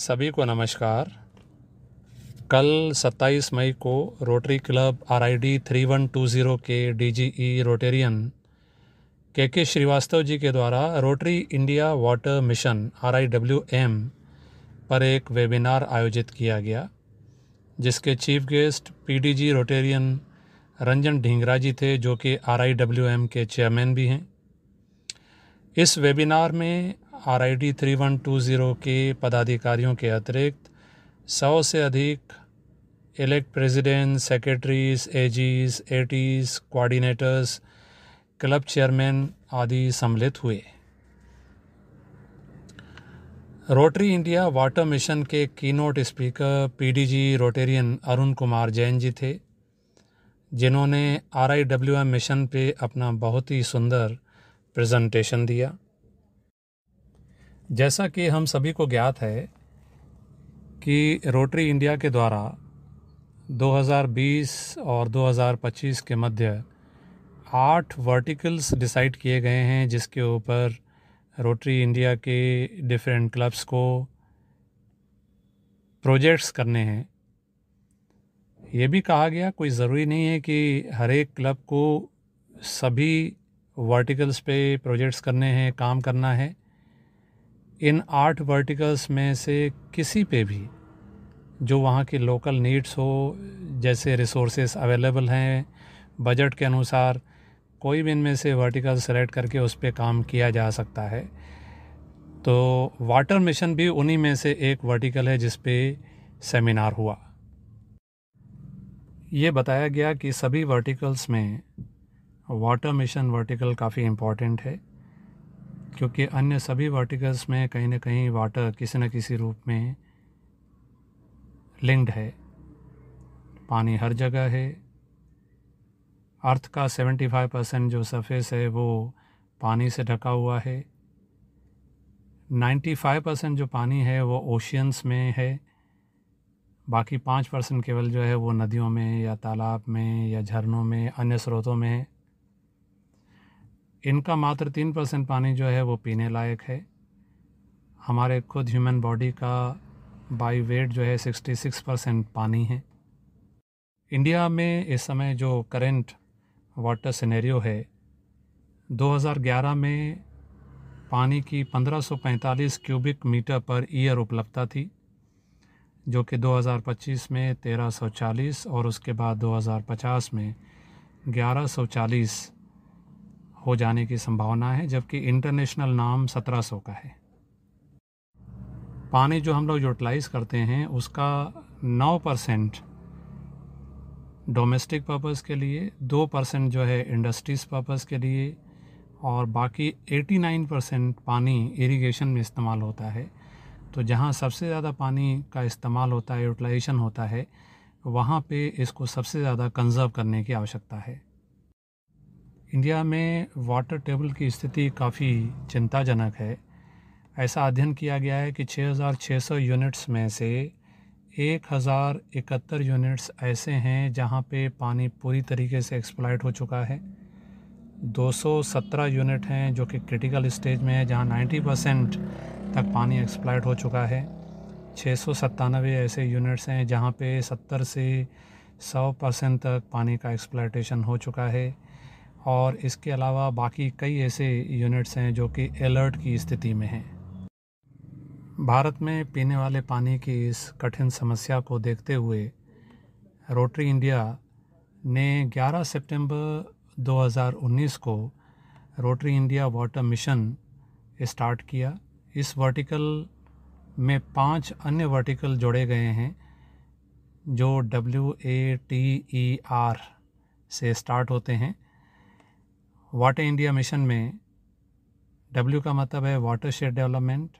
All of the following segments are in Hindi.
सभी को नमस्कार कल 27 मई को Rotary Club R I D three one two zero के D G E Rotarian K K Shrivastava ji के द्वारा Rotary India water mission R I W M पर एक वेबिनार आयोजित किया गया जिसके chief guest PDG Rotarian Ranjan Dhingra ji थे जो कि आर आई डब्ल्यू एम के चेयरमैन भी हैं इस वेबिनार में R I D three one two zero के पदाधिकारियों के अतिरिक्त सौ से अधिक elect president secretaries AGs ATs coordinators club chairman आदि सम्मिलित हुए रोटरी इंडिया वाटर मिशन के keynote speaker PDG Rotarian Arun Kumar Jain ji थे जिन्होंने आरआईडब्ल्यूएम मिशन पे अपना बहुत ही सुंदर प्रेजेंटेशन दिया जैसा कि हम सभी को ज्ञात है कि रोटरी इंडिया के द्वारा 2020 और 2025 के मध्य आठ वर्टिकल्स डिसाइड किए गए हैं जिसके ऊपर रोटरी इंडिया के डिफरेंट क्लब्स को प्रोजेक्ट्स करने हैं ये भी कहा गया कोई ज़रूरी नहीं है कि हर एक क्लब को सभी वर्टिकल्स पे प्रोजेक्ट्स करने हैं काम करना है इन आठ वर्टिकल्स में से किसी पे भी जो वहाँ के लोकल नीड्स हो जैसे रिसोर्सेस अवेलेबल हैं बजट के अनुसार कोई भी इनमें से वर्टिकल सेलेक्ट करके उस पर काम किया जा सकता है तो वाटर मिशन भी उन्हीं में से एक वर्टिकल है जिस पे सेमिनार हुआ ये बताया गया कि सभी वर्टिकल्स में वाटर मिशन वर्टिकल काफ़ी इम्पॉर्टेंट है क्योंकि अन्य सभी वर्टिकल्स में कहीं ना कहीं वाटर किसी न किसी रूप में लिंक्ड है पानी हर जगह है अर्थ का 75 परसेंट जो सरफेस है वो पानी से ढका हुआ है 95 परसेंट जो पानी है वो ओशियंस में है बाकी पाँच परसेंट केवल जो है वो नदियों में या तालाब में या झरनों में अन्य स्रोतों में है इनका मात्र तीन परसेंट पानी जो है वो पीने लायक है हमारे खुद ह्यूमन बॉडी का बाई वेट जो है सिक्सटी सिक्स परसेंट पानी है इंडिया में इस समय जो करेंट वाटर सिनेरियो है 2011 में पानी की 1545 क्यूबिक मीटर पर ईयर उपलब्धता थी जो कि 2025 में 1340 और उसके बाद 2050 में 1140 हो जाने की संभावना है जबकि इंटरनेशनल नाम 1700 का है पानी जो हम लोग यूटिलाइज करते हैं उसका 9 परसेंट डोमेस्टिक पर्पज़ के लिए 2 परसेंट जो है इंडस्ट्रीज़ पर्पज़ के लिए और बाकी 89 परसेंट पानी इरिगेशन में इस्तेमाल होता है तो जहाँ सबसे ज़्यादा पानी का इस्तेमाल होता है यूटिलाइजेशन होता है वहाँ पे इसको सबसे ज़्यादा कंजर्व करने की आवश्यकता है इंडिया में वाटर टेबल की स्थिति काफ़ी चिंताजनक है ऐसा अध्ययन किया गया है कि 6,600 यूनिट्स में से एक हज़ार इकहत्तर यूनिट्स ऐसे हैं जहां पे पानी पूरी तरीके से एक्सप्लाइट हो चुका है 217 यूनिट हैं जो कि क्रिटिकल स्टेज में है जहां 90 परसेंट तक पानी एक्सप्लाइट हो चुका है छः सौ ऐसे यूनिट्स हैं जहां पे 70 से 100 परसेंट तक पानी का एक्सप्लाइटेशन हो चुका है और इसके अलावा बाकी कई ऐसे यूनिट्स हैं जो कि अलर्ट की स्थिति में हैं भारत में पीने वाले पानी की इस कठिन समस्या को देखते हुए रोटरी इंडिया ने 11 सितंबर 2019 को Rotary India water mission start किया इस वर्टिकल में पांच अन्य वर्टिकल जोड़े गए हैं जो W A T E R से स्टार्ट होते हैं वाटर इंडिया मिशन में डब्ल्यू का मतलब है वाटर शेड डेवलपमेंट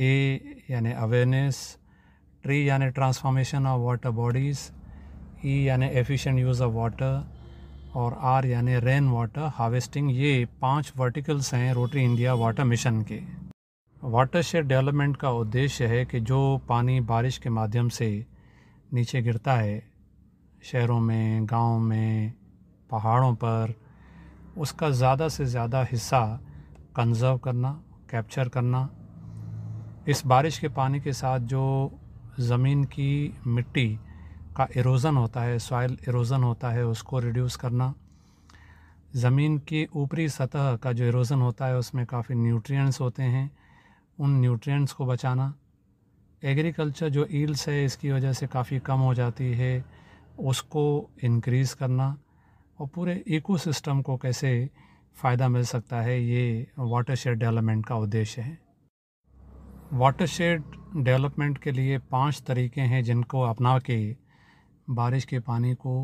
ए यानी अवेयरनेस ट्री यानी transformation of water bodies E यानी एफिशिएंट यूज़ ऑफ वाटर और आर यानी रेन वाटर हार्वेस्टिंग ये पांच वर्टिकल्स हैं रोटरी इंडिया वाटर मिशन के वाटर शेड डेवलपमेंट का उद्देश्य है कि जो पानी बारिश के माध्यम से नीचे गिरता है शहरों में गाँव में पहाड़ों पर उसका ज़्यादा से ज़्यादा हिस्सा कंजर्व करना कैप्चर करना इस बारिश के पानी के साथ जो ज़मीन की मिट्टी का इरोज़न होता है सॉइल इरोज़न होता है उसको रिड्यूस करना ज़मीन की ऊपरी सतह का जो इरोज़न होता है उसमें काफ़ी न्यूट्रिएंट्स होते हैं उन न्यूट्रिएंट्स को बचाना एग्रीकल्चर जो ईल्स है इसकी वजह से काफ़ी कम हो जाती है उसको इनक्रीज़ करना और पूरे इकोसिस्टम को कैसे फ़ायदा मिल सकता है ये वाटर शेड डेवलपमेंट का उद्देश्य है वाटर शेड डेवलपमेंट के लिए पांच तरीके हैं जिनको अपना के बारिश के पानी को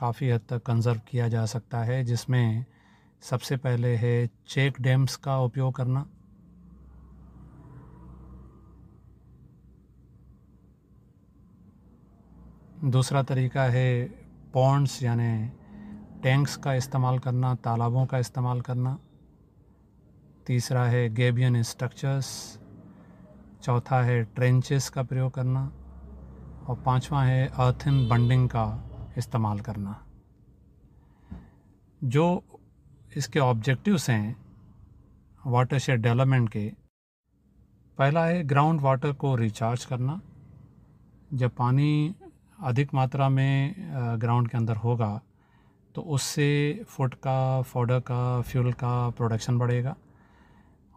काफ़ी हद तक कंजर्व किया जा सकता है जिसमें सबसे पहले है चेक डैम्स का उपयोग करना दूसरा तरीका है पॉन्ड्स यानी टैंक्स का इस्तेमाल करना तालाबों का इस्तेमाल करना तीसरा है गेबियन स्ट्रक्चर्स चौथा है ट्रेंचेस का प्रयोग करना और पांचवा है अर्थन बंडिंग का इस्तेमाल करना जो इसके ऑब्जेक्टिव्स हैं वाटर शेड डेवलपमेंट के पहला है ग्राउंड वाटर को रिचार्ज करना जब पानी अधिक मात्रा में ग्राउंड के अंदर होगा तो उससे फुट का फोडर का फ्यूल का प्रोडक्शन बढ़ेगा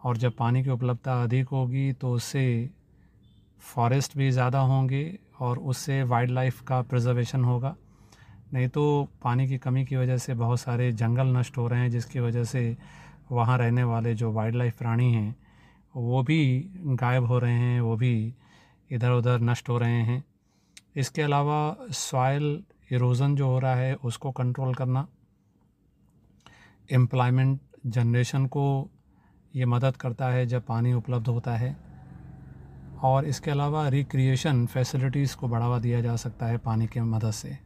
और जब पानी की उपलब्धता अधिक होगी तो उससे फॉरेस्ट भी ज़्यादा होंगे और उससे वाइल्ड लाइफ का प्रिजर्वेशन होगा नहीं तो पानी की कमी की वजह से बहुत सारे जंगल नष्ट हो रहे हैं जिसकी वजह से वहाँ रहने वाले जो वाइल्ड लाइफ प्राणी हैं वो भी गायब हो रहे हैं वो भी इधर उधर नष्ट हो रहे हैं इसके अलावा सॉयल इरोज़न जो हो रहा है उसको कंट्रोल करना एम्प्लॉयमेंट जनरेशन को ये मदद करता है जब पानी उपलब्ध होता है और इसके अलावा रिक्रिएशन फैसिलिटीज़ को बढ़ावा दिया जा सकता है पानी के मदद से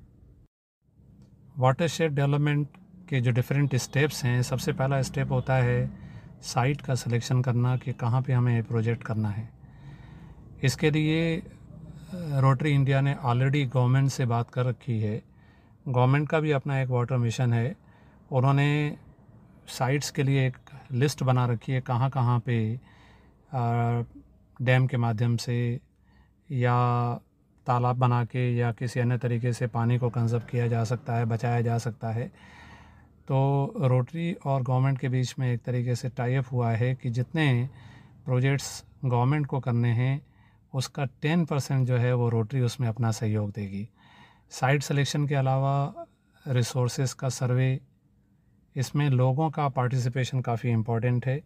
वाटर शेड डेवलपमेंट के जो डिफरेंट स्टेप्स हैं सबसे पहला स्टेप होता है साइट का सिलेक्शन करना कि कहाँ पे हमें ये प्रोजेक्ट करना है इसके लिए रोटरी इंडिया ने ऑलरेडी गवर्नमेंट से बात कर रखी है गवर्नमेंट का भी अपना एक वाटर मिशन है उन्होंने साइट्स के लिए एक लिस्ट बना रखी है कहाँ कहाँ पे डैम के माध्यम से या तालाब बना के या किसी अन्य तरीके से पानी को कंजर्व किया जा सकता है बचाया जा सकता है तो रोटरी और गवर्नमेंट के बीच में एक तरीके से टाइप हुआ है कि जितने प्रोजेक्ट्स गवर्नमेंट को करने हैं उसका टेन परसेंट जो है वो रोटरी उसमें अपना सहयोग देगी साइट सिलेक्शन के अलावा रिसोर्स का सर्वे इसमें लोगों का पार्टिसिपेशन काफ़ी इम्पोर्टेंट है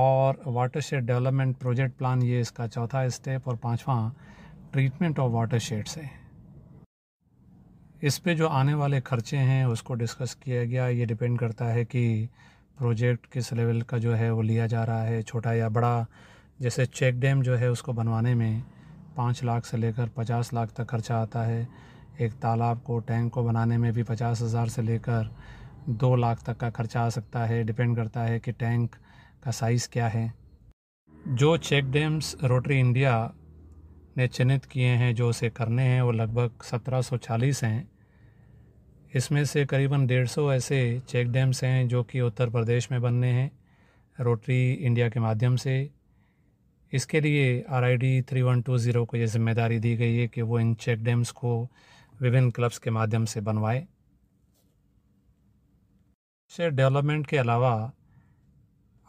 और watershed development project plan ये इसका चौथा स्टेप और पांचवा ट्रीटमेंट ऑफ वाटर शेड्स है इस पे जो आने वाले खर्चे हैं उसको डिस्कस किया गया ये डिपेंड करता है कि प्रोजेक्ट किस लेवल का जो है वो लिया जा रहा है छोटा या बड़ा जैसे चेक डैम जो है उसको बनवाने में पाँच लाख से लेकर पचास लाख तक खर्चा आता है एक तालाब को टैंक को बनाने में भी पचास हज़ार से लेकर दो लाख तक का खर्चा आ सकता है डिपेंड करता है कि टैंक का साइज़ क्या है जो चेक डैम्स रोटरी इंडिया ने चिन्हित किए हैं जो उसे करने हैं वो लगभग चालीस हैं इसमें से करीबन सौ ऐसे चेक डैम्स हैं जो कि उत्तर प्रदेश में बनने हैं रोटरी इंडिया के माध्यम से इसके लिए R I D three one two zero को ये जिम्मेदारी दी गई है कि वो इन चेक डैम्स को विभिन्न क्लब्स के माध्यम से बनवाए से डेवलपमेंट के अलावा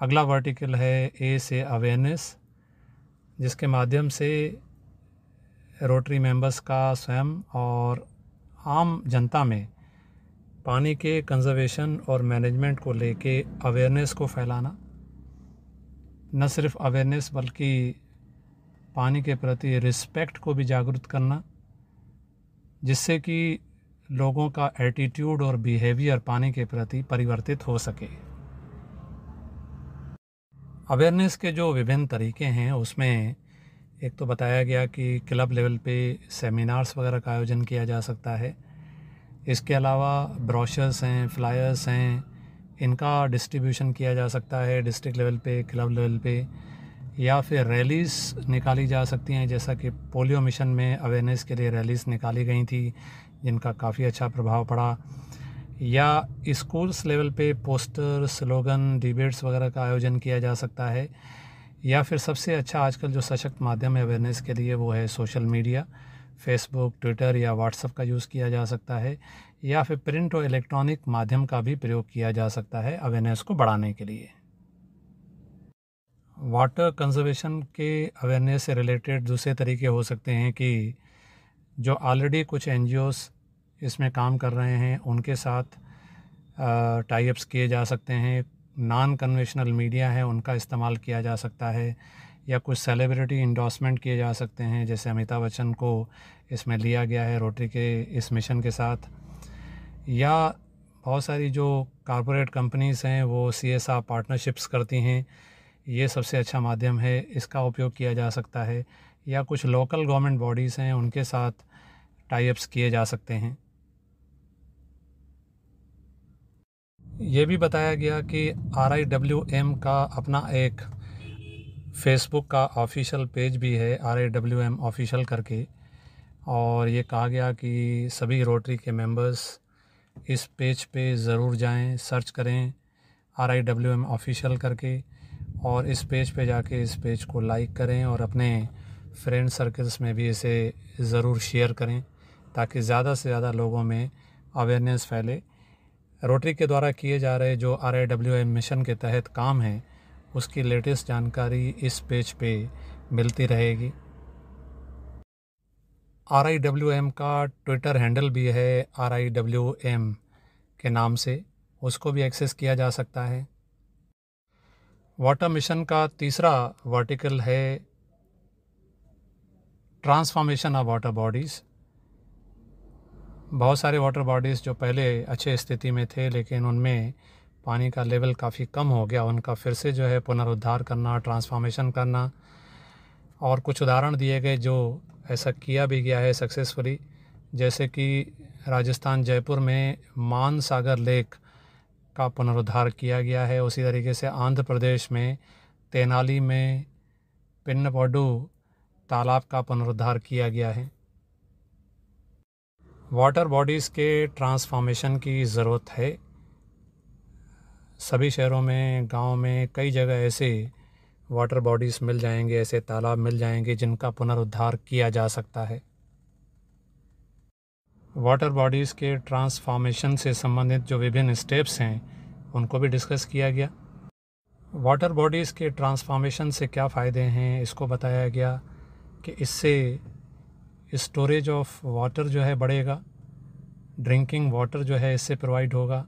अगला वर्टिकल है ए से अवेयरनेस जिसके माध्यम से रोटरी मेंबर्स का स्वयं और आम जनता में पानी के कंजर्वेशन और मैनेजमेंट को लेके अवेयरनेस को फैलाना न सिर्फ अवेयरनेस बल्कि पानी के प्रति रिस्पेक्ट को भी जागरूक करना जिससे कि लोगों का एटीट्यूड और बिहेवियर पानी के प्रति परिवर्तित हो सके अवेयरनेस के जो विभिन्न तरीके हैं उसमें एक तो बताया गया कि क्लब लेवल पे सेमिनार्स वगैरह का आयोजन किया जा सकता है इसके अलावा ब्रोशर्स हैं फ्लायर्स हैं इनका डिस्ट्रीब्यूशन किया जा सकता है डिस्ट्रिक्ट लेवल पे क्लब लेवल पे या फिर रैलीस निकाली जा सकती हैं जैसा कि पोलियो मिशन में अवेयरनेस के लिए रैलीस निकाली गई थी जिनका काफ़ी अच्छा प्रभाव पड़ा या स्कूल्स लेवल पे पोस्टर स्लोगन डिबेट्स वगैरह का आयोजन किया जा सकता है या फिर सबसे अच्छा आजकल जो सशक्त माध्यम है अवेयरनेस के लिए वो है सोशल मीडिया फेसबुक ट्विटर या व्हाट्सएप का यूज़ किया जा सकता है या फिर प्रिंट और इलेक्ट्रॉनिक माध्यम का भी प्रयोग किया जा सकता है अवेयरनेस को बढ़ाने के लिए वाटर कंजर्वेशन के अवेयरनेस से रिलेटेड दूसरे तरीके हो सकते हैं कि जो ऑलरेडी कुछ एन इसमें काम कर रहे हैं उनके साथ टाइप्स किए जा सकते हैं नॉन कन्वेशनल मीडिया है उनका इस्तेमाल किया जा सकता है या कुछ सेलिब्रिटी इंडोसमेंट किए जा सकते हैं जैसे अमिताभ बच्चन को इसमें लिया गया है रोटरी के इस मिशन के साथ या बहुत सारी जो कॉरपोरेट कंपनीज़ हैं वो सी एस आर पार्टनरशिप्स करती हैं ये सबसे अच्छा माध्यम है इसका उपयोग किया जा सकता है या कुछ लोकल गवर्नमेंट बॉडीज़ हैं उनके साथ टाइप्स किए जा सकते हैं ये भी बताया गया कि आर का अपना एक फेसबुक का ऑफिशियल पेज भी है R A W M official करके और ये कहा गया कि सभी रोटरी के मेंबर्स इस पेज पे ज़रूर जाएं सर्च करें R I W M official करके और इस पेज पे जाके इस पेज को लाइक करें और अपने फ्रेंड सर्कल्स में भी इसे ज़रूर शेयर करें ताकि ज़्यादा से ज़्यादा लोगों में अवेयरनेस फैले रोटरी के द्वारा किए जा रहे जो R I W M mission के तहत काम हैं उसकी लेटेस्ट जानकारी इस पेज पे मिलती रहेगी आर आई डब्ल्यू एम का ट्विटर हैंडल भी है आर आई डब्ल्यू एम के नाम से उसको भी एक्सेस किया जा सकता है वाटर मिशन का तीसरा वर्टिकल है ट्रांसफॉर्मेशन ऑफ वाटर बॉडीज़ बहुत सारे वाटर बॉडीज़ जो पहले अच्छे स्थिति में थे लेकिन उनमें पानी का लेवल काफ़ी कम हो गया उनका फिर से जो है पुनरुद्धार करना ट्रांसफॉर्मेशन करना और कुछ उदाहरण दिए गए जो ऐसा किया भी गया है सक्सेसफुली जैसे कि राजस्थान जयपुर में मान सागर लेक का पुनरुद्धार किया गया है उसी तरीके से आंध्र प्रदेश में तेनाली में पिन्नपोडू तालाब का पुनरुद्धार किया गया है वाटर बॉडीज़ के ट्रांसफॉर्मेशन की ज़रूरत है सभी शहरों में गांव में कई जगह ऐसे वाटर बॉडीज़ मिल जाएंगे ऐसे तालाब मिल जाएंगे जिनका पुनरुद्धार किया जा सकता है वाटर बॉडीज़ के ट्रांसफॉर्मेशन से संबंधित जो विभिन्न स्टेप्स हैं उनको भी डिस्कस किया गया वाटर बॉडीज़ के ट्रांसफॉर्मेशन से क्या फ़ायदे हैं इसको बताया गया कि इससे स्टोरेज ऑफ वाटर जो है बढ़ेगा ड्रिंकिंग वाटर जो है इससे प्रोवाइड होगा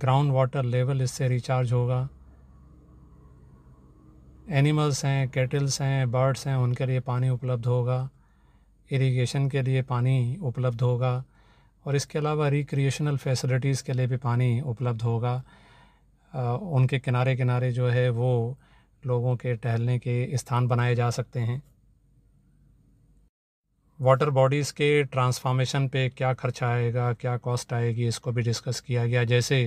ग्राउंड वाटर लेवल इससे रिचार्ज होगा एनिमल्स हैं कैटल्स हैं बर्ड्स हैं उनके लिए पानी उपलब्ध होगा इरिगेशन के लिए पानी उपलब्ध होगा और इसके अलावा रिक्रिएशनल फैसिलिटीज़ के लिए भी पानी उपलब्ध होगा उनके किनारे किनारे जो है वो लोगों के टहलने के स्थान बनाए जा सकते हैं वाटर बॉडीज़ के ट्रांसफॉर्मेशन पे क्या खर्चा आएगा क्या कॉस्ट आएगी इसको भी डिस्कस किया गया जैसे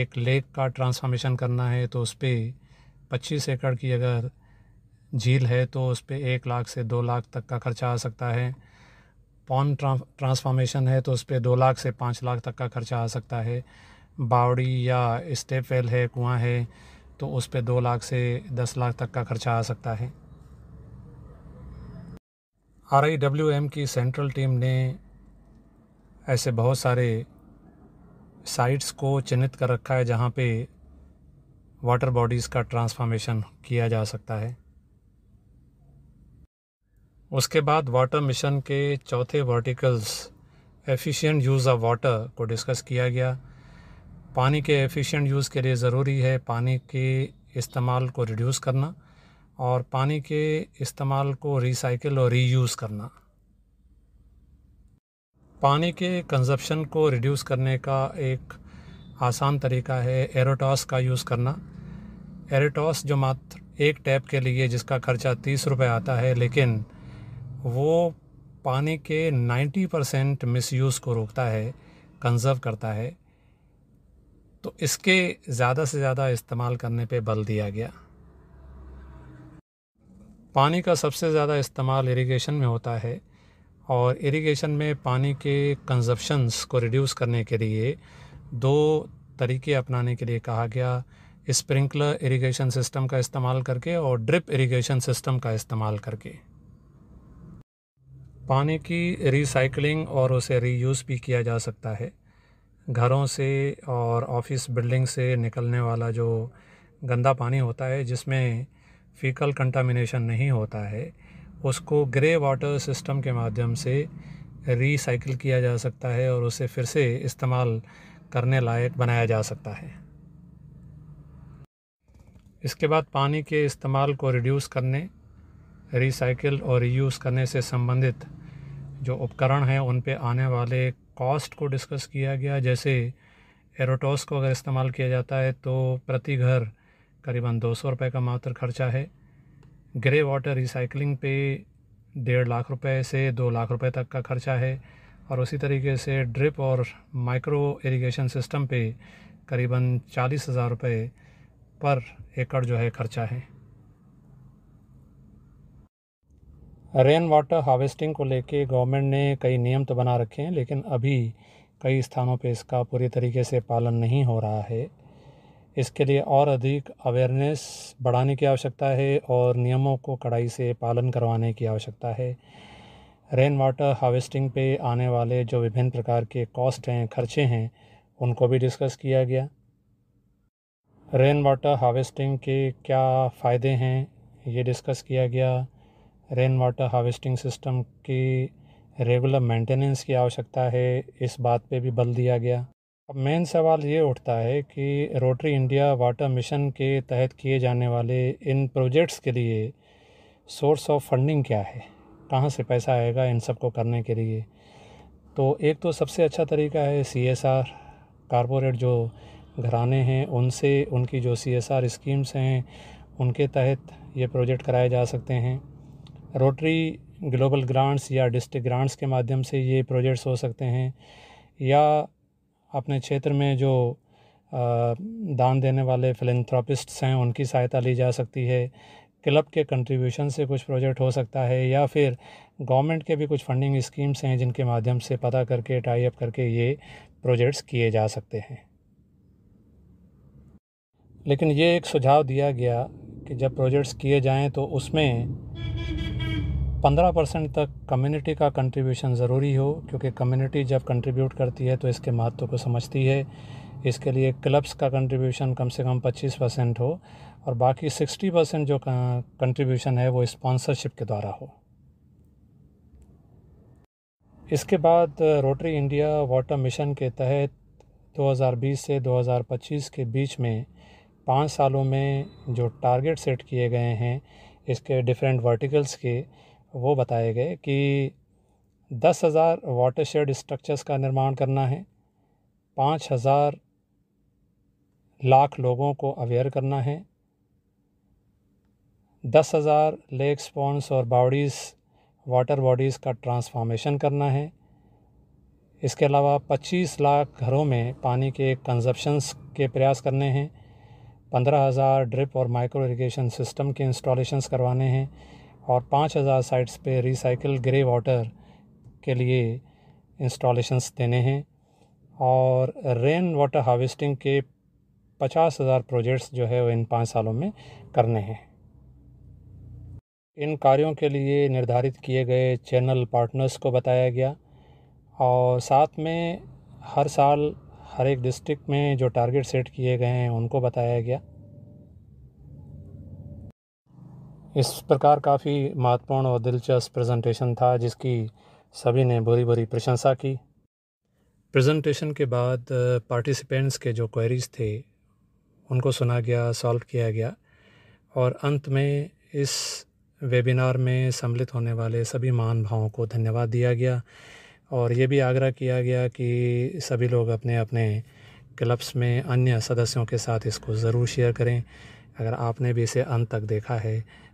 एक लेक का ट्रांसफॉर्मेशन करना है तो उस पर पच्चीस एकड़ की अगर झील है तो उस पर एक लाख से दो लाख तक का खर्चा आ सकता है पॉन ट्रांसफॉर्मेशन है तो उस पर दो लाख से पाँच लाख तक का खर्चा आ सकता है बावड़ी या स्टेप वेल है कुआं है तो उस पर दो लाख से दस लाख तक का खर्चा आ सकता है आर आई डब्ल्यू एम की सेंट्रल टीम ने ऐसे बहुत सारे साइट्स को चिन्हित कर रखा है जहाँ पे वाटर बॉडीज़ का ट्रांसफॉर्मेशन किया जा सकता है उसके बाद वाटर मिशन के चौथे verticals efficient use of water को डिस्कस किया गया पानी के एफिशिएंट यूज़ के लिए ज़रूरी है पानी के इस्तेमाल को रिड्यूस करना और पानी के इस्तेमाल को रिसाइकिल और रीयूज़ करना पानी के कंजप्शन को रिड्यूस करने का एक आसान तरीका है एरोटॉस का यूज़ करना एरोटॉस जो मात्र एक टैप के लिए जिसका खर्चा तीस रुपये आता है लेकिन वो पानी के 90 परसेंट मिस को रोकता है कंजर्व करता है तो इसके ज़्यादा से ज़्यादा इस्तेमाल करने पे बल दिया गया पानी का सबसे ज़्यादा इस्तेमाल इरिगेशन में होता है और इरिगेशन में पानी के कंजप्शंस को रिड्यूस करने के लिए दो तरीके अपनाने के लिए कहा गया स्प्रिंकलर इरिगेशन सिस्टम का इस्तेमाल करके और ड्रिप इरिगेशन सिस्टम का इस्तेमाल करके पानी की रिसाइकलिंग और उसे रीयूज़ भी किया जा सकता है घरों से और ऑफिस बिल्डिंग से निकलने वाला जो गंदा पानी होता है जिसमें फीकल कंटामिनेशन नहीं होता है उसको ग्रे वाटर सिस्टम के माध्यम से रीसाइकिल किया जा सकता है और उसे फिर से इस्तेमाल करने लायक बनाया जा सकता है इसके बाद पानी के इस्तेमाल को रिड्यूस करने रिसाइकिल और रीयूज़ करने से संबंधित जो उपकरण हैं उन पे आने वाले कॉस्ट को डिस्कस किया गया जैसे एरोटोस को अगर इस्तेमाल किया जाता है तो प्रति घर करीबन दो सौ रुपये का मात्र खर्चा है ग्रे वाटर रिसाइकलिंग पे डेढ़ लाख रुपए से दो लाख रुपए तक का खर्चा है और उसी तरीके से ड्रिप और माइक्रो इरिगेशन सिस्टम पे करीबन चालीस हज़ार रुपये पर एकड़ जो है खर्चा है रेन वाटर हार्वेस्टिंग को लेके गवर्नमेंट ने कई नियम तो बना रखे हैं लेकिन अभी कई स्थानों पे इसका पूरी तरीके से पालन नहीं हो रहा है इसके लिए और अधिक अवेयरनेस बढ़ाने की आवश्यकता है और नियमों को कड़ाई से पालन करवाने की आवश्यकता है रेन वाटर हार्वेस्टिंग पे आने वाले जो विभिन्न प्रकार के कॉस्ट हैं खर्चे हैं उनको भी डिस्कस किया गया रेन वाटर हार्वेस्टिंग के क्या फ़ायदे हैं ये डिस्कस किया गया रेन वाटर हार्वेस्टिंग सिस्टम की रेगुलर मेंटेनेंस की आवश्यकता है इस बात पे भी बल दिया गया अब मेन सवाल ये उठता है कि रोटरी इंडिया वाटर मिशन के तहत किए जाने वाले इन प्रोजेक्ट्स के लिए सोर्स ऑफ फंडिंग क्या है कहाँ से पैसा आएगा इन सब को करने के लिए तो एक तो सबसे अच्छा तरीका है सी एस आर कारपोरेट जो घराने हैं उनसे उनकी जो सी एस आर स्कीम्स हैं उनके तहत ये प्रोजेक्ट कराए जा सकते हैं रोटरी ग्लोबल ग्रांट्स या डिस्ट्रिक्ट ग्रांट्स के माध्यम से ये प्रोजेक्ट्स हो सकते हैं या अपने क्षेत्र में जो दान देने वाले फिलेंथ्रापिस्ट्स हैं उनकी सहायता ली जा सकती है क्लब के कंट्रीब्यूशन से कुछ प्रोजेक्ट हो सकता है या फिर गवर्नमेंट के भी कुछ फंडिंग स्कीम्स हैं जिनके माध्यम से पता करके टाई अप करके ये प्रोजेक्ट्स किए जा सकते हैं लेकिन ये एक सुझाव दिया गया कि जब प्रोजेक्ट्स किए जाएं तो उसमें पंद्रह परसेंट तक कम्युनिटी का कंट्रीब्यूशन ज़रूरी हो क्योंकि कम्युनिटी जब कंट्रीब्यूट करती है तो इसके महत्व को समझती है इसके लिए क्लब्स का कंट्रीब्यूशन कम से कम पच्चीस परसेंट हो और बाकी सिक्सटी परसेंट जो कंट्रीब्यूशन है वो स्पॉन्सरशिप के द्वारा हो इसके बाद रोटरी इंडिया वाटर मिशन के तहत 2020 से 2025 के बीच में पाँच सालों में जो टारगेट सेट किए गए हैं इसके डिफरेंट वर्टिकल्स के वो बताए गए कि दस हज़ार वाटर शेड स्ट्रक्चर्स का निर्माण करना है पाँच हज़ार लाख लोगों को अवेयर करना है दस हज़ार लेक स्पॉन्स और बाउडीज़ वाटर बॉडीज़ का ट्रांसफॉर्मेशन करना है इसके अलावा पच्चीस लाख घरों में पानी के कंजप्शंस के प्रयास करने हैं पंद्रह हज़ार ड्रिप और माइक्रो इरिगेशन सिस्टम के इंस्टॉलेशंस करवाने हैं और 5000 साइट्स पे रिसाइकल ग्रे वाटर के लिए इंस्टॉलेशंस देने हैं और रेन वाटर हार्वेस्टिंग के पचास हज़ार प्रोजेक्ट्स जो है वो इन पाँच सालों में करने हैं इन कार्यों के लिए निर्धारित किए गए चैनल पार्टनर्स को बताया गया और साथ में हर साल हर एक डिस्ट्रिक्ट में जो टारगेट सेट किए गए हैं उनको बताया गया इस प्रकार काफ़ी महत्वपूर्ण और दिलचस्प प्रेजेंटेशन था जिसकी सभी ने बुरी बुरी प्रशंसा की प्रेजेंटेशन के बाद पार्टिसिपेंट्स के जो क्वेरीज थे उनको सुना गया सॉल्व किया गया और अंत में इस वेबिनार में सम्मिलित होने वाले सभी महान भावों को धन्यवाद दिया गया और ये भी आग्रह किया गया कि सभी लोग अपने अपने क्लब्स में अन्य सदस्यों के साथ इसको ज़रूर शेयर करें अगर आपने भी इसे अंत तक देखा है